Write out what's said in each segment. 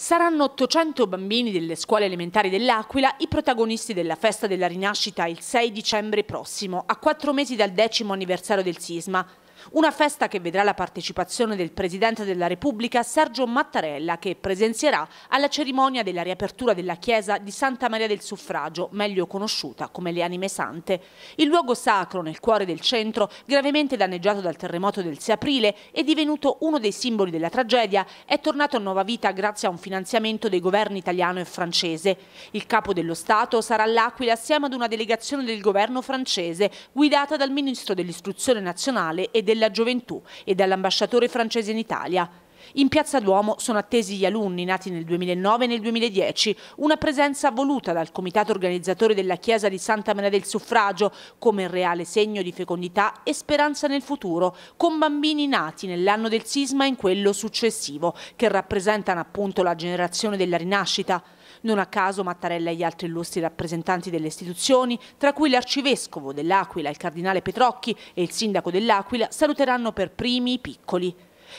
Saranno 800 bambini delle scuole elementari dell'Aquila i protagonisti della festa della rinascita il 6 dicembre prossimo, a quattro mesi dal decimo anniversario del sisma, una festa che vedrà la partecipazione del Presidente della Repubblica Sergio Mattarella che presenzierà alla cerimonia della riapertura della chiesa di Santa Maria del Suffragio, meglio conosciuta come le Anime Sante. Il luogo sacro nel cuore del centro, gravemente danneggiato dal terremoto del 6 aprile e divenuto uno dei simboli della tragedia, è tornato a nuova vita grazie a un finanziamento dei governi italiano e francese. Il capo dello Stato sarà all'Aquila assieme ad una delegazione del governo francese guidata dal Ministro dell'Istruzione Nazionale e della gioventù e dall'ambasciatore francese in Italia. In Piazza Duomo sono attesi gli alunni nati nel 2009 e nel 2010, una presenza voluta dal comitato organizzatore della Chiesa di Santa Maria del Suffragio come reale segno di fecondità e speranza nel futuro, con bambini nati nell'anno del sisma e in quello successivo, che rappresentano appunto la generazione della rinascita. Non a caso Mattarella e gli altri illustri rappresentanti delle istituzioni, tra cui l'arcivescovo dell'Aquila, il cardinale Petrocchi e il sindaco dell'Aquila, saluteranno per primi i piccoli.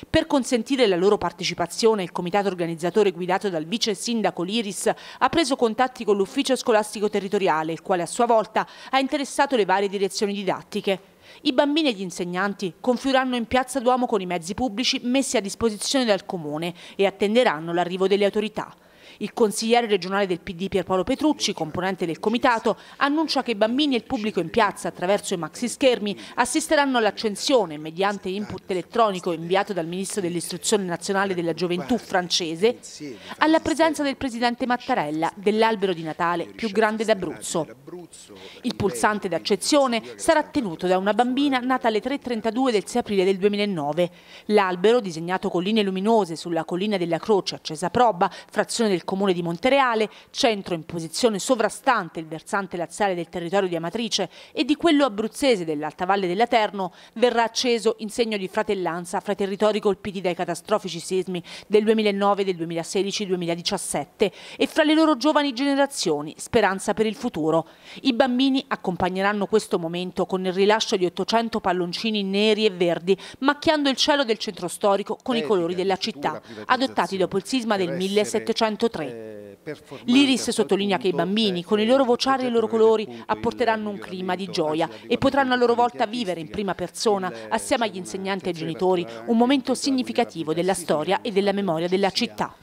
Per consentire la loro partecipazione, il comitato organizzatore guidato dal vice sindaco Liris ha preso contatti con l'ufficio scolastico territoriale, il quale a sua volta ha interessato le varie direzioni didattiche. I bambini e gli insegnanti confluiranno in Piazza Duomo con i mezzi pubblici messi a disposizione dal Comune e attenderanno l'arrivo delle autorità. Il consigliere regionale del PD Pierpaolo Petrucci, componente del comitato, annuncia che i bambini e il pubblico in piazza attraverso i maxi schermi assisteranno all'accensione mediante input elettronico inviato dal ministro dell'istruzione nazionale della gioventù francese alla presenza del presidente Mattarella dell'albero di Natale più grande d'Abruzzo. Il pulsante d'accezione sarà tenuto da una bambina nata alle 3.32 del 6 aprile del 2009. L'albero, disegnato con linee luminose sulla collina della Croce accesa a Proba, frazione del comune di Montereale, centro in posizione sovrastante il versante laziale del territorio di Amatrice e di quello abruzzese dell'Alta Valle del Laterno, verrà acceso in segno di fratellanza fra i territori colpiti dai catastrofici sismi del 2009, del 2016 e 2017 e fra le loro giovani generazioni, speranza per il futuro. I bambini accompagneranno questo momento con il rilascio di 800 palloncini neri e verdi, macchiando il cielo del centro storico con i colori della città, adottati dopo il sisma del 1730. 2003. Eh, L'Iris sottolinea che i bambini, eh, con i loro vociari e i loro colori, apporteranno un clima di gioia e potranno a loro volta vivere in prima persona, assieme agli insegnanti e ai genitori, un momento significativo della storia e della memoria della città.